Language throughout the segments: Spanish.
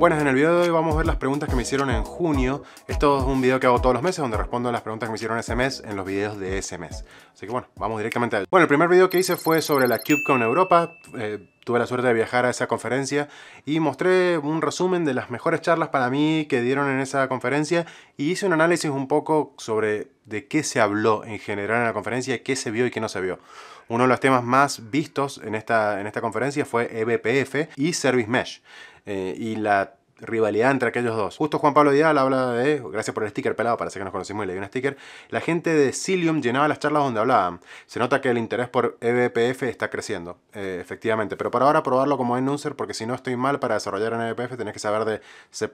Buenas, en el video de hoy vamos a ver las preguntas que me hicieron en junio. Esto es un video que hago todos los meses donde respondo a las preguntas que me hicieron ese mes en los videos de ese mes. Así que bueno, vamos directamente al... Bueno, el primer video que hice fue sobre la CubeCon Europa. Eh, tuve la suerte de viajar a esa conferencia y mostré un resumen de las mejores charlas para mí que dieron en esa conferencia y hice un análisis un poco sobre de qué se habló en general en la conferencia, qué se vio y qué no se vio. Uno de los temas más vistos en esta, en esta conferencia fue eBPF y Service Mesh. Eh, y la rivalidad entre aquellos dos. Justo Juan Pablo Vidal habla de, gracias por el sticker pelado, parece que nos conocimos y le dio un sticker, la gente de Cilium llenaba las charlas donde hablaban. Se nota que el interés por eBPF está creciendo, eh, efectivamente, pero para ahora probarlo como enuncer, porque si no estoy mal para desarrollar en eBPF tenés que saber de C++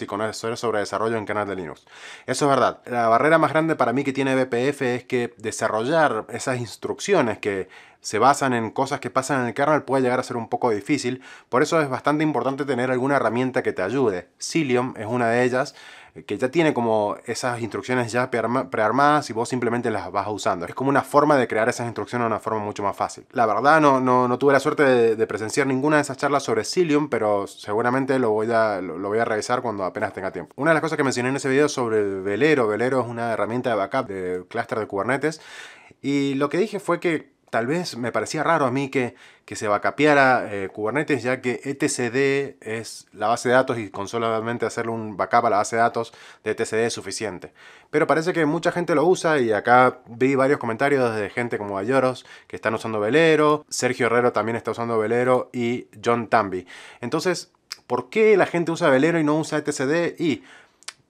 y conocer sobre desarrollo en canal de Linux. Eso es verdad. La barrera más grande para mí que tiene eBPF es que desarrollar esas instrucciones que se basan en cosas que pasan en el kernel puede llegar a ser un poco difícil, por eso es bastante importante tener alguna herramienta que te ayude. Cilium es una de ellas eh, que ya tiene como esas instrucciones ya prearmadas y vos simplemente las vas usando. Es como una forma de crear esas instrucciones de una forma mucho más fácil. La verdad no, no, tuve la suerte de, presenciar ninguna de esas charlas sobre Cilium, pero seguramente lo voy, a, lo, voy a revisar cuando apenas tenga tiempo. Una de las cosas que mencioné en ese video sobre Velero, Velero es una herramienta de backup de clúster de Kubernetes, y lo que dije fue que Tal vez me parecía raro a mí que, que se vacapeara eh, Kubernetes, ya que etcd es la base de datos y con solamente hacerle un backup a la base de datos de etcd es suficiente. Pero parece que mucha gente lo usa y acá vi varios comentarios de gente como Ayoros que están usando Velero, Sergio Herrero también está usando Velero y John Tamby Entonces, ¿por qué la gente usa Velero y no usa etcd? Y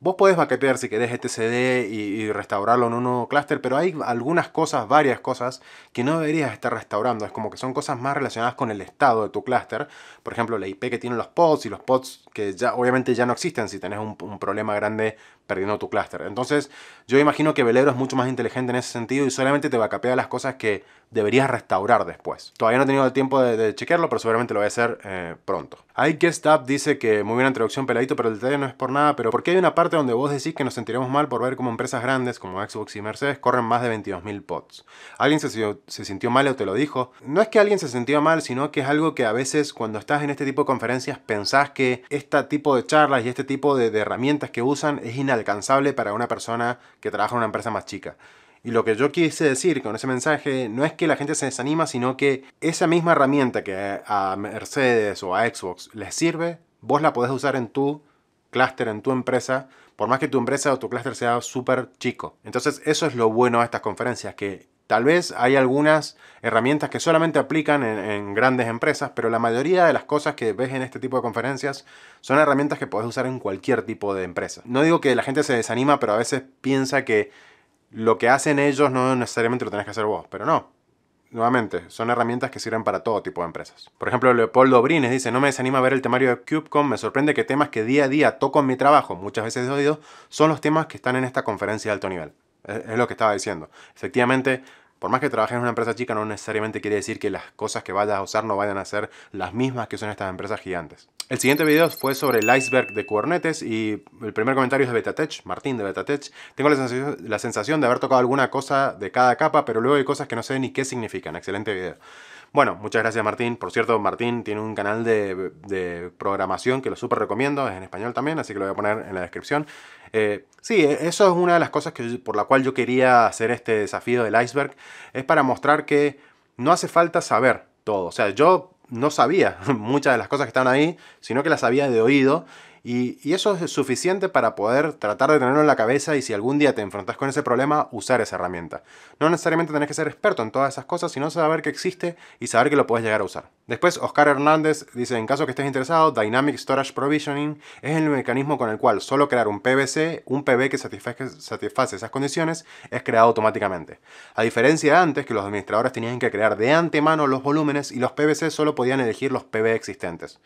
Vos podés baquetear si querés etcd este y, y, restaurarlo en un nuevo clúster, pero hay algunas cosas, varias cosas, que no deberías estar restaurando. Es como que son cosas más relacionadas con el estado de tu clúster. Por ejemplo, la IP que tienen los pods y los pods que ya obviamente ya no existen si tenés un problema grande perdiendo tu clúster. Entonces, yo imagino que Velero es mucho más inteligente en ese sentido y solamente te va a capear las cosas que deberías restaurar después. Todavía no he tenido el tiempo de, chequearlo, pero seguramente lo voy a hacer eh, pronto. I Guest Up dice que muy buena introducción peladito, pero el detalle no es por nada, pero porque hay una parte donde vos decís que nos sentiremos mal por ver cómo empresas grandes como Xbox y Mercedes corren más de 22.000 pods. ¿Alguien se, sintió mal o te lo dijo? No es que alguien se sintió mal, sino que es algo que a veces cuando estás en este tipo de conferencias pensás que este tipo de charlas y este tipo de, herramientas que usan es inadecuado cansable para una persona que trabaja en una empresa más chica. Y lo que yo quise decir con ese mensaje no es que la gente se desanima, sino que esa misma herramienta que a Mercedes o a Xbox les sirve, vos la podés usar en tu clúster, en tu empresa, por más que tu empresa o tu clúster sea súper chico. Entonces eso es lo bueno de estas conferencias, que Tal vez hay algunas herramientas que solamente aplican en, grandes empresas, pero la mayoría de las cosas que ves en este tipo de conferencias son herramientas que puedes usar en cualquier tipo de empresa. No digo que la gente se desanima, pero a veces piensa que lo que hacen ellos no necesariamente lo tenés que hacer vos, pero no. Nuevamente, son herramientas que sirven para todo tipo de empresas. Por ejemplo, Leopoldo Brines dice, no me desanima ver el temario de CubeCon, me sorprende que temas que día a día toco en mi trabajo, muchas veces de oído, son los temas que están en esta conferencia de alto nivel. Es lo que estaba diciendo. Efectivamente, por más que trabajes en una empresa chica no necesariamente quiere decir que las cosas que vayas a usar no vayan a ser las mismas que son estas empresas gigantes. El siguiente video fue sobre el iceberg de Kubernetes y el primer comentario es de Betatech, Martín de Betatech. Tengo la sensación, la sensación de haber tocado alguna cosa de cada capa, pero luego hay cosas que no sé ni qué significan. Excelente video. Bueno, muchas gracias Martín. Por cierto, Martín tiene un canal de, programación que lo súper recomiendo, es en español también, así que lo voy a poner en la descripción. Eh, sí, e, eso es una de las cosas que, por la cual yo quería hacer este desafío del iceberg, es para mostrar que no hace falta saber todo. O sea, yo no sabía muchas de las cosas que están ahí, sino que las había de oído y, eso es suficiente para poder tratar de tenerlo en la cabeza y si algún día te enfrentas con ese problema, usar esa herramienta. No necesariamente tenés que ser experto en todas esas cosas, sino saber que existe y saber que lo puedes llegar a usar. Después, Oscar Hernández dice, en caso que estés interesado, Dynamic Storage Provisioning es el mecanismo con el cual solo crear un PVC, un PV que satisface, esas condiciones, es creado automáticamente. A diferencia de antes, que los administradores tenían que crear de antemano los volúmenes y los PVC solo podían elegir los PB existentes.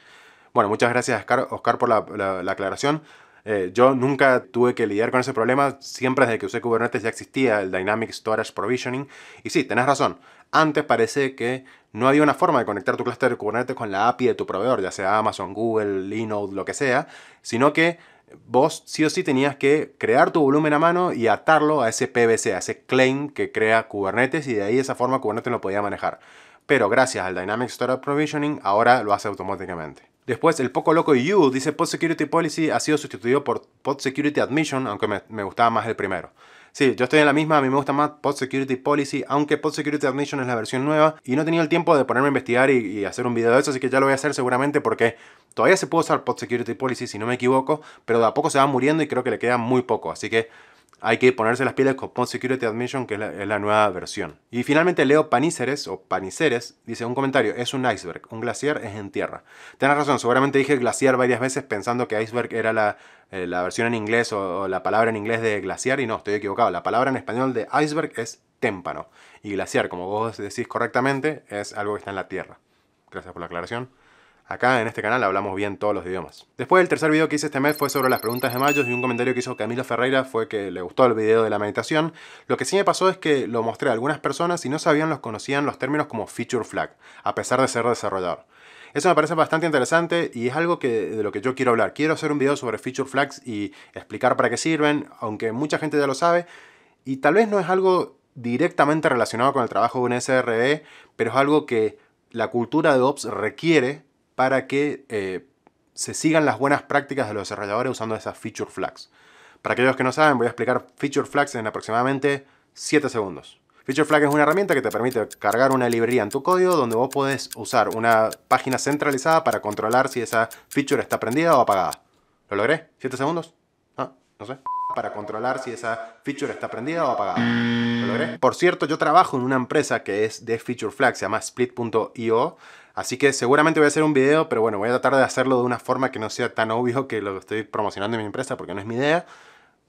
Bueno, muchas gracias Oscar, por la, aclaración. Eh, yo nunca tuve que lidiar con ese problema, siempre desde que usé Kubernetes ya existía el Dynamic Storage Provisioning. Y sí, tenés razón, antes parece que no había una forma de conectar tu clúster de Kubernetes con la API de tu proveedor, ya sea Amazon, Google, Linode, lo que sea, sino que vos sí o sí tenías que crear tu volumen a mano y atarlo a ese PVC, a ese claim que crea Kubernetes y de ahí esa forma Kubernetes lo podía manejar. Pero gracias al Dynamic Storage Provisioning ahora lo hace automáticamente. Después, el poco loco You dice Pod Security Policy ha sido sustituido por Pod Security Admission, aunque me, gustaba más el primero. Sí, yo estoy en la misma, a mí me gusta más Pod Security Policy, aunque Pod Security Admission es la versión nueva y no he tenido el tiempo de ponerme a investigar y hacer un video de eso, así que ya lo voy a hacer seguramente porque todavía se puede usar Pod Security Policy si no me equivoco, pero de a poco se va muriendo y creo que le queda muy poco, así que hay que ponerse las pilas con Post Security Admission, que es la, nueva versión. Y finalmente Leo Paníceres, o Paníceres, dice un comentario, es un iceberg, un glaciar es en tierra. Tienes razón, seguramente dije glaciar varias veces pensando que iceberg era la, eh, versión en inglés o, la palabra en inglés de glaciar, y no, estoy equivocado. La palabra en español de iceberg es témpano, y glaciar, como vos decís correctamente, es algo que está en la tierra. Gracias por la aclaración. Acá en este canal hablamos bien todos los idiomas. Después el tercer video que hice este mes fue sobre las preguntas de Mayo y un comentario que hizo Camilo Ferreira fue que le gustó el video de la meditación. Lo que sí me pasó es que lo mostré a algunas personas y no sabían los conocían los términos como feature flag, a pesar de ser desarrollador. Eso me parece bastante interesante y es algo que, de lo que yo quiero hablar. Quiero hacer un video sobre feature flags y explicar para qué sirven, aunque mucha gente ya lo sabe. Y tal vez no es algo directamente relacionado con el trabajo de un SRE, pero es algo que la cultura de Ops requiere para que eh, se sigan las buenas prácticas de los desarrolladores usando esas feature flags. Para aquellos que no saben, voy a explicar feature flags en aproximadamente 7 segundos. Feature flag es una herramienta que te permite cargar una librería en tu código donde vos podés usar una página centralizada para controlar si esa feature está prendida o apagada. ¿Lo logré? ¿7 segundos? Ah, no sé para controlar si esa feature está prendida o apagada. ¿Lo logré? Por cierto, yo trabajo en una empresa que es de feature flag, se llama split.io. Así que seguramente voy a hacer un video, pero bueno, voy a tratar de hacerlo de una forma que no sea tan obvio que lo que estoy promocionando en mi empresa, porque no es mi idea.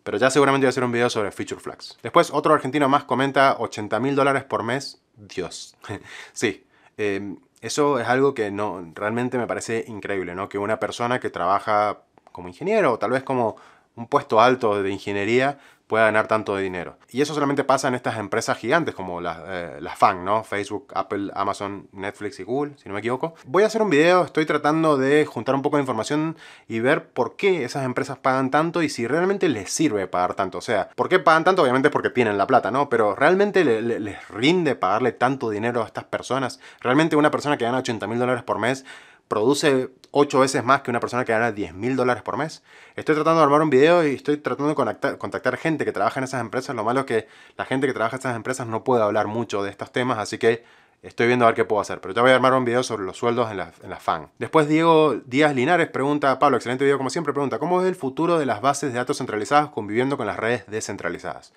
Pero ya seguramente voy a hacer un video sobre Feature Flags. Después, otro argentino más comenta 80 mil dólares por mes. Dios. sí. Em, eso es algo que no, realmente me parece increíble, ¿no? Que una persona que trabaja como ingeniero o tal vez como un puesto alto de ingeniería pueda ganar tanto de dinero. Y eso solamente pasa en estas empresas gigantes como las, eh, FAN, ¿no? Facebook, Apple, Amazon, Netflix y Google, si no me equivoco. Voy a hacer un video, estoy tratando de juntar un poco de información y ver por qué esas empresas pagan tanto y si realmente les sirve pagar tanto. O sea, ¿por qué pagan tanto? Obviamente es porque tienen la plata, ¿no? Pero ¿realmente les rinde pagarle tanto dinero a estas personas? ¿Realmente una persona que gana 80 mil dólares por mes produce 8 veces más que una persona que gana 10 mil dólares por mes. Estoy tratando de armar un video y estoy tratando de contactar, gente que trabaja en esas empresas. Lo malo es que la gente que trabaja en esas empresas no puede hablar mucho de estos temas, así que estoy viendo a ver qué puedo hacer. Pero ya voy a armar un video sobre los sueldos en la, en FAN. Después Diego Díaz Linares pregunta, Pablo, excelente video como siempre, pregunta, ¿cómo es el futuro de las bases de datos centralizadas conviviendo con las redes descentralizadas?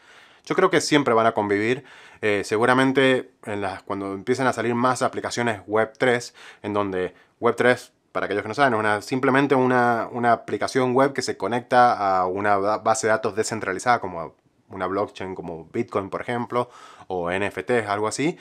Yo creo que siempre van a convivir. Eh, seguramente cuando empiecen a salir más aplicaciones Web3, en donde Web3 para aquellos que no saben, es simplemente una, aplicación web que se conecta a una base de datos descentralizada, como una blockchain como Bitcoin, por ejemplo, o NFTs, algo así.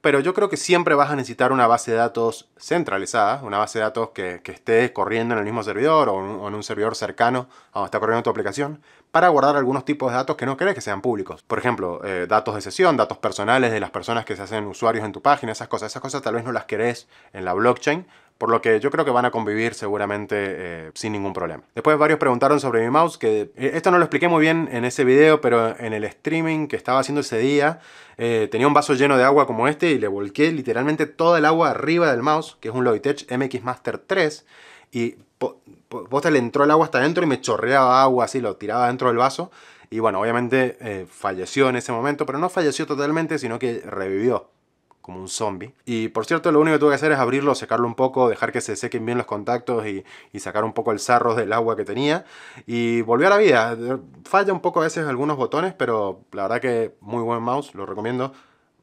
Pero yo creo que siempre vas a necesitar una base de datos centralizada, una base de datos que, que esté corriendo en el mismo servidor o, o en un servidor cercano a donde está corriendo tu aplicación, para guardar algunos tipos de datos que no querés que sean públicos. Por ejemplo, eh, datos de sesión, datos personales de las personas que se hacen usuarios en tu página, esas cosas. Esas cosas tal vez no las querés en la blockchain, por lo que yo creo que van a convivir seguramente eh, sin ningún problema. Después varios preguntaron sobre mi mouse, que eh, esto no lo expliqué muy bien en ese video, pero en el streaming que estaba haciendo ese día, tenía un vaso lleno de agua como este y le volqué literalmente toda el agua arriba del mouse, que es un Logitech MX Master 3, y vos le entró el agua hasta adentro y me chorreaba agua así, lo tiraba dentro del vaso. Y bueno, obviamente eh, falleció en ese momento, pero no falleció totalmente, sino que revivió como un zombie. Y por cierto, lo único que tuve que hacer es abrirlo, secarlo un poco, dejar que se sequen bien los contactos y, sacar un poco el sarro del agua que tenía. Y volvió a la vida. Falla un poco a veces algunos botones, pero la verdad que muy buen mouse, lo recomiendo.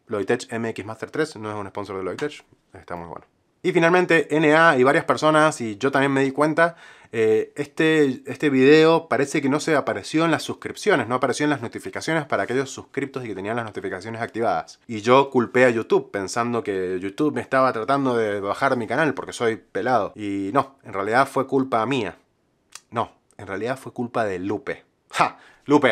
Loitech MX Master 3 no es un sponsor de Loitech, está muy bueno. Y finalmente, NA y varias personas, y yo también me di cuenta, eh, este, este video parece que no se apareció en las suscripciones, no apareció en las notificaciones para aquellos suscriptos y que tenían las notificaciones activadas. Y yo culpé a YouTube pensando que YouTube me estaba tratando de bajar mi canal porque soy pelado. Y no, en realidad fue culpa mía. No, en realidad fue culpa de Lupe. ¡Ja! Lupe,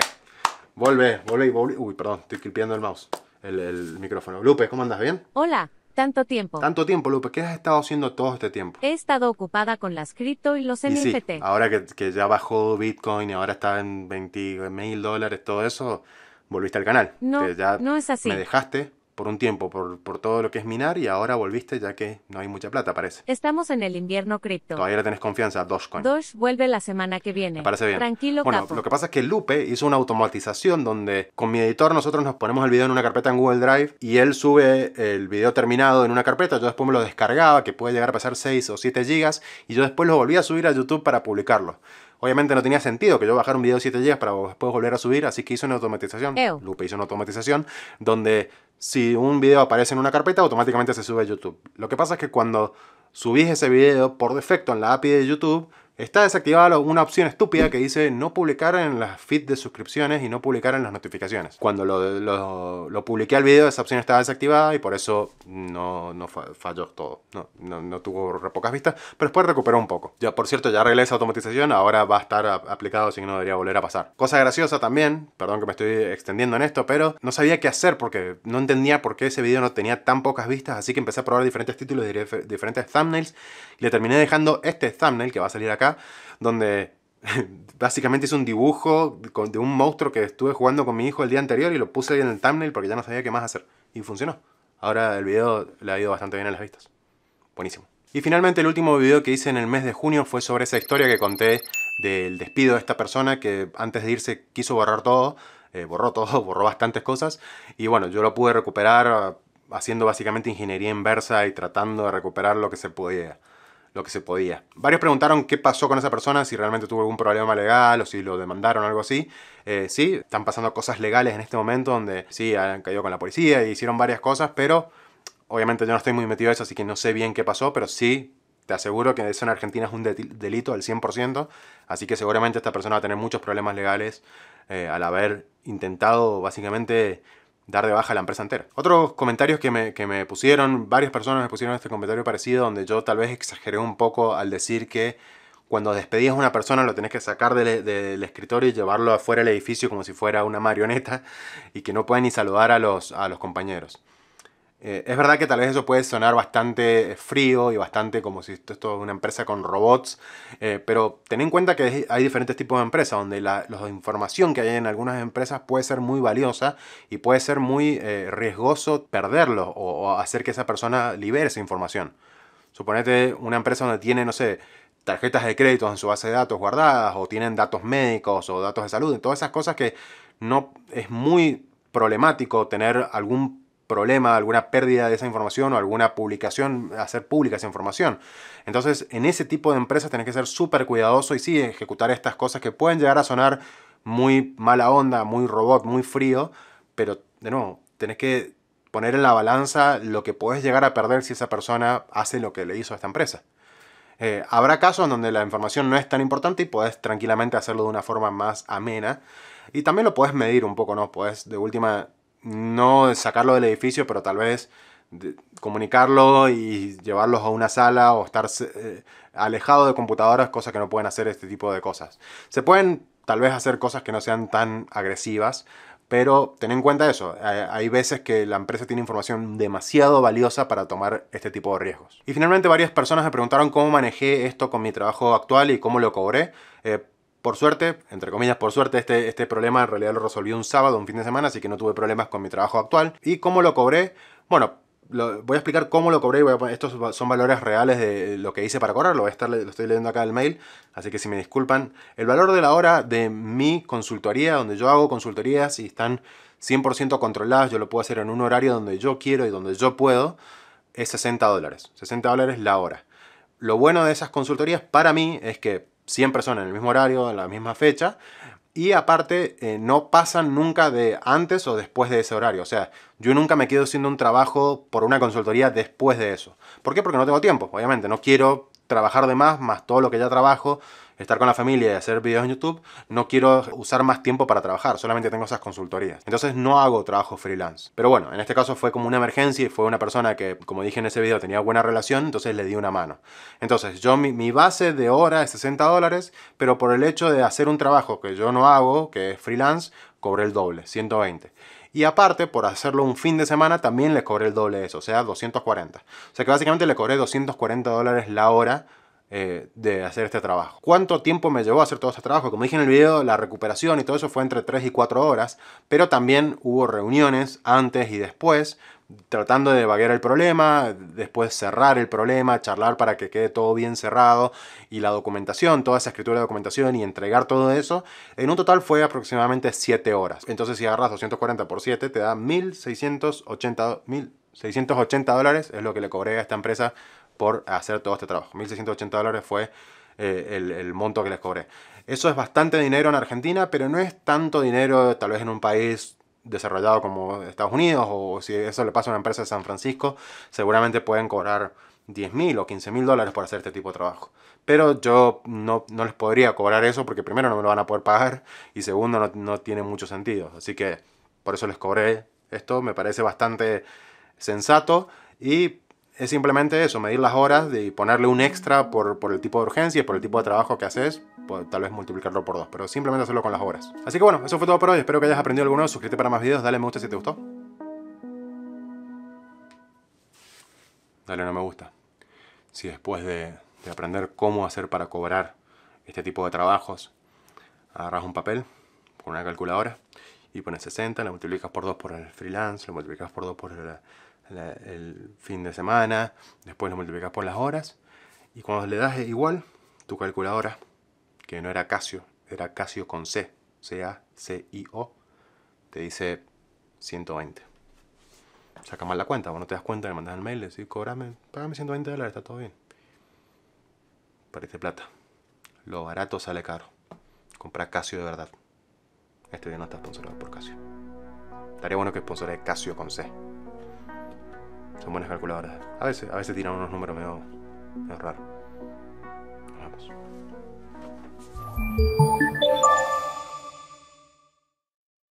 vuelve, vuelve, vuelve. Uy, perdón, estoy clipeando el mouse, el, el micrófono. Lupe, ¿cómo andas? ¿Bien? Hola. Tanto tiempo. Tanto tiempo, Lupe. ¿Qué has estado haciendo todo este tiempo? He estado ocupada con las cripto y los NFT. ahora que, ya bajó Bitcoin y ahora está en 20 mil dólares, todo eso, volviste al canal. No, no es así. Me dejaste por un tiempo por, todo lo que es minar y ahora volviste ya que no hay mucha plata, parece. Estamos en el invierno cripto. Todavía le tenés confianza a Dogecoin. Doge vuelve la semana que viene. Me parece bien. Tranquilo, Bueno, lo que pasa es que Lupe hizo una automatización donde con mi editor nosotros nos ponemos el video en una carpeta en Google Drive y él sube el video terminado en una carpeta. Yo después me lo descargaba, que puede llegar a pasar 6 o 7 gigas, y yo después lo volví a subir a YouTube para publicarlo. Obviamente no tenía sentido que yo bajara un video de 7 días para después volver a subir, así que hizo una automatización. Lupe hizo una automatización donde si un video aparece en una carpeta, automáticamente se sube a YouTube. Lo que pasa es que cuando subís ese video por defecto en la API de YouTube, Está desactivada una opción estúpida que dice no publicar en las feed de suscripciones y no publicar en las notificaciones. Cuando lo, publiqué al video, esa opción estaba desactivada y por eso no, falló todo. No, tuvo pocas vistas, pero después recuperó un poco. Ya, por cierto, ya arreglé esa automatización, ahora va a estar aplicado, así que no debería volver a pasar. Cosa graciosa también, perdón que me estoy extendiendo en esto, pero no sabía qué hacer porque no entendía por qué ese video no tenía tan pocas vistas, así que empecé a probar diferentes títulos, y diferentes thumbnails, y le terminé dejando este thumbnail que va a salir acá donde básicamente hice un dibujo de un monstruo que estuve jugando con mi hijo el día anterior y lo puse ahí en el thumbnail porque ya no sabía qué más hacer. Y funcionó. Ahora el video le ha ido bastante bien a las vistas. Buenísimo. Y finalmente el último video que hice en el mes de junio fue sobre esa historia que conté del despido de esta persona que antes de irse quiso borrar todo, eh, borró todo, borró bastantes cosas y bueno, yo lo pude recuperar ah, haciendo básicamente ingeniería inversa y tratando de recuperar lo que se podía lo que se podía. Varios preguntaron qué pasó con esa persona, si realmente tuvo algún problema legal o si lo demandaron o algo así. Eh, sí, están pasando cosas legales en este momento donde sí, han caído con la policía y hicieron varias cosas, pero obviamente yo no estoy muy metido a eso, así que no sé bien qué pasó, pero sí te aseguro que eso en Argentina es un delito al 100%, así que seguramente esta persona va a tener muchos problemas legales eh, al haber intentado básicamente dar de baja a la empresa entera. Otros comentarios que me, pusieron, varias personas me pusieron este comentario parecido donde yo tal vez exageré un poco al decir que cuando despedías a una persona lo tenés que sacar del, escritorio y llevarlo afuera del edificio como si fuera una marioneta y que no pueden ni saludar a los, a los compañeros. Eh, es verdad que tal vez eso puede sonar bastante eh, frío y bastante como si esto, es es una empresa con robots, eh, pero ten en cuenta que hay diferentes tipos de empresas donde la, información que hay en algunas empresas puede ser muy valiosa y puede ser muy riesgoso perderlo o, hacer que esa persona libere esa información. Suponete una empresa donde tiene, no sé, tarjetas de crédito en su base de datos guardadas o tienen datos médicos o datos de salud, todas esas cosas que no es muy problemático tener algún problema, alguna pérdida de esa información o alguna publicación, hacer pública esa información. Entonces, en ese tipo de empresas tenés que ser súper cuidadoso y sí, ejecutar estas cosas que pueden llegar a sonar muy mala onda, muy robot, muy frío, pero de nuevo, tenés que poner en la balanza lo que podés llegar a perder si esa persona hace lo que le hizo a esta empresa. Eh, habrá casos donde la información no es tan importante y podés tranquilamente hacerlo de una forma más amena. Y también lo podés medir un poco, ¿no? Podés de última no sacarlo del edificio, pero tal vez comunicarlo y llevarlos a una sala o estar eh, alejado de computadoras, cosas que no pueden hacer este tipo de cosas. Se pueden tal vez hacer cosas que no sean tan agresivas, pero ten en cuenta eso, hay veces que la empresa tiene información demasiado valiosa para tomar este tipo de riesgos. Y finalmente varias personas me preguntaron cómo manejé esto con mi trabajo actual y cómo lo cobré. Eh, por suerte, entre comillas, por suerte, este, este problema en realidad lo resolví un sábado, un fin de semana, así que no tuve problemas con mi trabajo actual. ¿Y cómo lo cobré? Bueno, voy a explicar cómo lo cobré. estos son valores reales de lo que hice para correrlo Voy a estar, lo estoy leyendo acá el mail, así que si me disculpan. El valor de la hora de mi consultoría, donde yo hago consultorías y están 100% controladas, yo lo puedo hacer en un horario donde yo quiero y donde yo puedo, es 60 dólares. 60 dólares la hora. Lo bueno de esas consultorías para mí es que Siempre son en el mismo horario, en la misma fecha, y aparte eh, no pasan nunca de antes o después de ese horario. O sea, yo nunca me quedo haciendo un trabajo por una consultoría después de eso. ¿Por qué? Porque no tengo tiempo, obviamente. No quiero trabajar de más, más todo lo que ya trabajo, estar con la familia y hacer videos en YouTube, no quiero usar más tiempo para trabajar, solamente tengo esas consultorías. Entonces no hago trabajo freelance. Pero bueno, en este caso fue como una emergencia y fue una persona que, como dije en ese video, tenía buena relación, entonces le di una mano. Entonces yo mi, base de hora es 60 dólares, pero por el hecho de hacer un trabajo que yo no hago, que es freelance, cobré el doble, 120. Y aparte, por hacerlo un fin de semana, también le cobré el doble de eso, o sea, 240. O sea que básicamente le cobré 240 dólares la hora eh, de hacer este trabajo. ¿Cuánto tiempo me llevó a hacer todo este trabajo? Como dije en el video, la recuperación y todo eso fue entre 3 y 4 horas, pero también hubo reuniones antes y después, tratando de vaguear el problema, después cerrar el problema, charlar para que quede todo bien cerrado y la documentación, toda esa escritura de documentación y entregar todo eso, en un total fue aproximadamente 7 horas. Entonces si agarras 240 por 7 te da 1680, dólares, es lo que le cobré a esta empresa por hacer todo este trabajo. 1680 dólares fue eh, el, el, monto que les cobré. Eso es bastante dinero en Argentina, pero no es tanto dinero tal vez en un país desarrollado como Estados Unidos o si eso le pasa a una empresa de San Francisco, seguramente pueden cobrar 10 mil o 15 mil dólares por hacer este tipo de trabajo. Pero yo no, les podría cobrar eso porque primero no me lo van a poder pagar y segundo no, tiene mucho sentido. Así que por eso les cobré esto, me parece bastante sensato y es simplemente eso, medir las horas y ponerle un extra por, por el tipo de urgencia y por el tipo de trabajo que haces tal vez multiplicarlo por dos, pero simplemente hacerlo con las horas. Así que bueno, eso fue todo por hoy, espero que hayas aprendido alguno, suscríbete para más videos, dale me gusta si te gustó. Dale no me gusta. Si después de, aprender cómo hacer para cobrar este tipo de trabajos, agarras un papel con una calculadora y pones 60, lo multiplicas por dos por el freelance, lo multiplicas por dos por el fin de semana, después lo multiplicas por las horas y cuando le das igual, tu calculadora que no era Casio, era Casio con C, C-A-C-I-O, te dice 120. Saca mal la cuenta, vos no te das cuenta, le mandas el mail, le decís, cobrame, págame 120 dólares, está todo bien. Parece plata. Lo barato sale caro. Comprar Casio de verdad. Este video no está sponsorado por Casio. Estaría bueno que sponsoré Casio con C. Son buenas calculadoras. A veces, a veces tiran unos números medio, medio raros. Thank you.